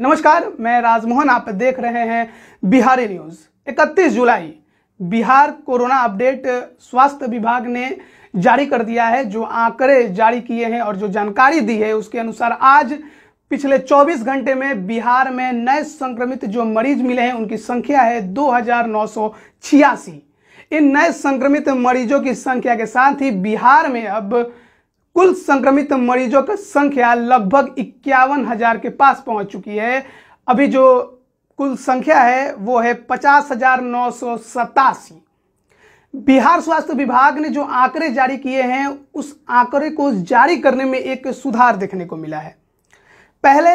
नमस्कार मैं राजमोहन आप देख रहे हैं बिहारी न्यूज 31 जुलाई बिहार कोरोना अपडेट स्वास्थ्य विभाग ने जारी कर दिया है जो आंकड़े जारी किए हैं और जो जानकारी दी है उसके अनुसार आज पिछले 24 घंटे में बिहार में नए संक्रमित जो मरीज मिले हैं उनकी संख्या है दो इन नए संक्रमित मरीजों की संख्या के साथ ही बिहार में अब कुल संक्रमित मरीजों की संख्या लगभग इक्यावन हजार के पास पहुंच चुकी है अभी जो कुल संख्या है वो है पचास हजार नौ सौ सतासी बिहार स्वास्थ्य विभाग ने जो आंकड़े जारी किए हैं उस आंकड़े को जारी करने में एक सुधार देखने को मिला है पहले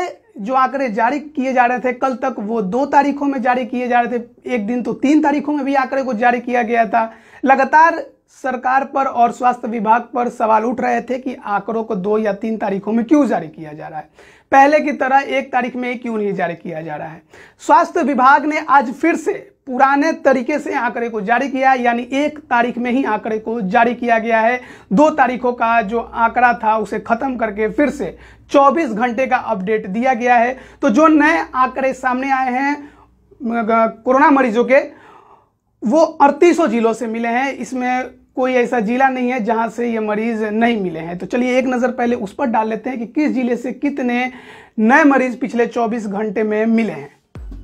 जो आंकड़े जारी किए जा रहे थे कल तक वो दो तारीखों में जारी किए जा रहे थे एक दिन तो तीन तारीखों में भी आंकड़े को जारी किया गया था लगातार सरकार पर और स्वास्थ्य विभाग पर सवाल उठ रहे थे कि आंकड़ों को दो या तीन तारीखों में क्यों जारी किया जा रहा है पहले की तरह एक तारीख में क्यों नहीं जारी किया जा रहा है स्वास्थ्य विभाग ने आज फिर से पुराने तरीके से आंकड़े को जारी किया यानी एक तारीख में ही आंकड़े को जारी किया गया है दो तारीखों का जो आंकड़ा था उसे खत्म करके फिर से 24 घंटे का अपडेट दिया गया है तो जो नए आंकड़े सामने आए हैं कोरोना मरीजों के वो अड़तीसों जिलों से मिले हैं इसमें कोई ऐसा जिला नहीं है जहां से ये मरीज नहीं मिले हैं तो चलिए एक नज़र पहले उस पर डाल लेते हैं कि किस जिले से कितने नए मरीज पिछले 24 घंटे में मिले हैं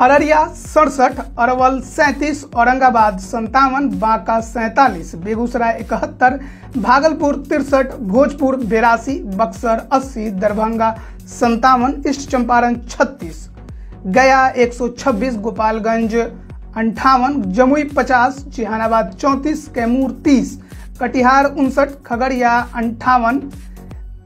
अररिया सड़सठ अरवल सैंतीस औरंगाबाद संतावन बांका सैंतालीस बेगूसराय इकहत्तर भागलपुर तिरसठ भोजपुर बेरासी बक्सर अस्सी दरभंगा संतावन ईस्ट चंपारण छत्तीस गया 126 गोपालगंज अंठावन जमुई पचास जहानाबाद चौंतीस कैमूर तीस कटिहार उनसठ खगड़िया अंठावन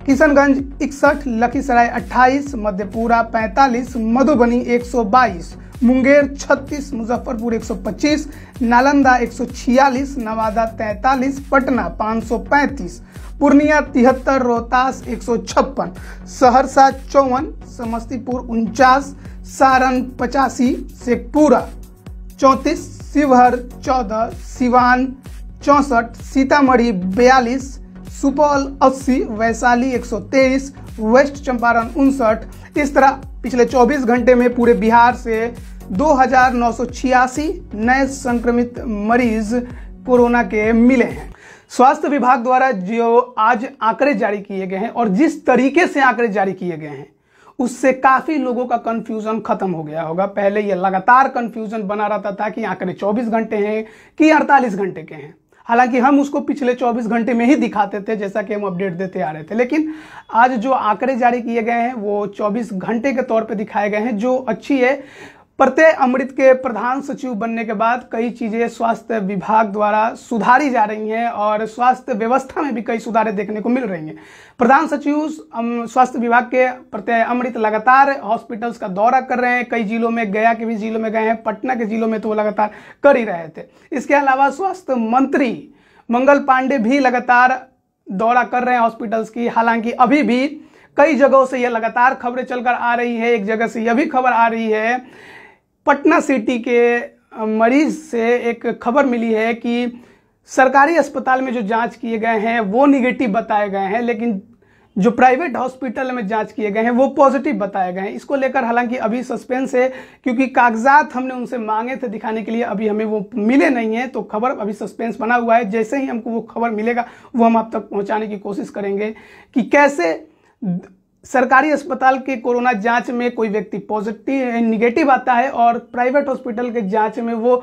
किशनगंज इकसठ लखीसराय अट्ठाईस मध्यपुरा पैंतालीस मधुबनी एक सौ बाईस मुंगेर छत्तीस मुजफ्फरपुर एक सौ पच्चीस नालंदा एक सौ छियालीस नवादा तैंतालीस पटना पाँच सौ पैंतीस पूर्णिया तिहत्तर रोहतास एक सौ छप्पन सहरसा चौवन समस्तीपुर उनचास सारण पचासी शेखपुरा चौंतीस शिवहर चौदह सिवान चौंसठ सीतामढ़ी बयालीस सुपौल अस्सी वैशाली तेईस वेस्ट चंपारण उनसठ इस तरह पिछले 24 घंटे में पूरे बिहार से दो नए संक्रमित मरीज कोरोना के मिले हैं स्वास्थ्य विभाग द्वारा जो आज आंकड़े जारी किए गए हैं और जिस तरीके से आंकड़े जारी किए गए हैं उससे काफी लोगों का कंफ्यूजन खत्म हो गया होगा पहले यह लगातार कंफ्यूजन बना रहता था कि आंकड़े 24 घंटे हैं कि 48 घंटे के हैं हालांकि हम उसको पिछले 24 घंटे में ही दिखाते थे जैसा कि हम अपडेट देते आ रहे थे लेकिन आज जो आंकड़े जारी किए गए हैं वो 24 घंटे के तौर पे दिखाए गए हैं जो अच्छी है प्रत्यय अमृत के प्रधान सचिव बनने के बाद कई चीज़ें स्वास्थ्य विभाग द्वारा सुधारी जा रही हैं और स्वास्थ्य व्यवस्था में भी कई सुधारें देखने को मिल रही हैं प्रधान सचिव स्वास्थ्य विभाग के प्रत्यय अमृत लगातार हॉस्पिटल्स का दौरा कर रहे हैं कई जिलों में गया के भी जिलों में गए हैं पटना के जिलों में तो वो लगातार कर ही रहे थे इसके अलावा स्वास्थ्य मंत्री मंगल पांडे भी लगातार दौरा कर रहे हैं हॉस्पिटल्स की हालांकि अभी भी कई जगहों से यह लगातार खबरें चलकर आ रही है एक जगह से यह भी खबर आ रही है पटना सिटी के मरीज से एक खबर मिली है कि सरकारी अस्पताल में जो जांच किए गए हैं वो निगेटिव बताए गए हैं लेकिन जो प्राइवेट हॉस्पिटल में जांच किए गए हैं वो पॉजिटिव बताए गए हैं इसको लेकर हालांकि अभी सस्पेंस है क्योंकि कागजात हमने उनसे मांगे थे दिखाने के लिए अभी हमें वो मिले नहीं हैं तो खबर अभी सस्पेंस बना हुआ है जैसे ही हमको वो खबर मिलेगा वो हम आप तक पहुंचाने की कोशिश करेंगे कि कैसे सरकारी अस्पताल के कोरोना जांच में कोई व्यक्ति पॉजिटिव निगेटिव आता है और प्राइवेट हॉस्पिटल के जांच में वो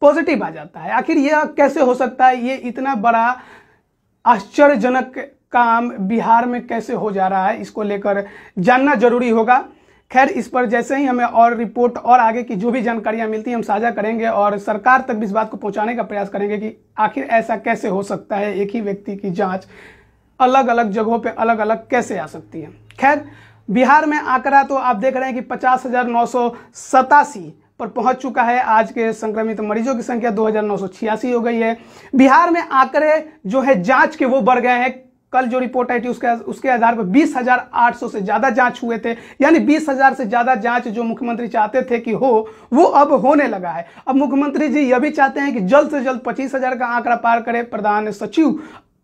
पॉजिटिव आ जाता है आखिर यह कैसे हो सकता है ये इतना बड़ा आश्चर्यजनक काम बिहार में कैसे हो जा रहा है इसको लेकर जानना जरूरी होगा खैर इस पर जैसे ही हमें और रिपोर्ट और आगे की जो भी जानकारियां मिलती हैं हम साझा करेंगे और सरकार तक भी इस बात को पहुंचाने का प्रयास करेंगे कि आखिर ऐसा कैसे हो सकता है एक ही व्यक्ति की जांच अलग अलग जगहों पे अलग अलग कैसे आ सकती है खैर बिहार में आंकड़ा तो आप देख रहे हैं कि पचास हजार नौ सौ सतासी पर पहुंच चुका है आज के संक्रमित मरीजों की संख्या दो हो गई है बिहार में आंकड़े जो है जांच के वो बढ़ गए हैं कल जो रिपोर्ट आई थी उसके उसके आधार पर 20,800 से ज़्यादा जांच हुए थे यानी 20,000 से ज़्यादा जांच जो मुख्यमंत्री चाहते थे कि हो वो अब होने लगा है अब मुख्यमंत्री जी यह भी चाहते हैं कि जल्द से जल्द 25,000 का आंकड़ा पार करें प्रधान सचिव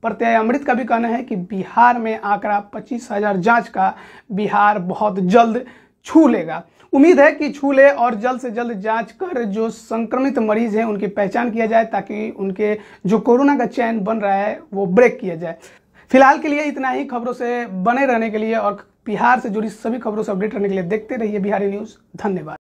प्रत्यय अमृत का भी कहना है कि बिहार में आंकड़ा पच्चीस हजार जाँच का बिहार बहुत जल्द छू लेगा उम्मीद है कि छू ले और जल्द से जल्द जांच कर जो संक्रमित मरीज हैं उनकी पहचान किया जाए ताकि उनके जो कोरोना का चैन बन रहा है वो ब्रेक किया जाए फिलहाल के लिए इतना ही खबरों से बने रहने के लिए और बिहार से जुड़ी सभी खबरों से अपडेट रहने के लिए देखते रहिए बिहारी न्यूज़ धन्यवाद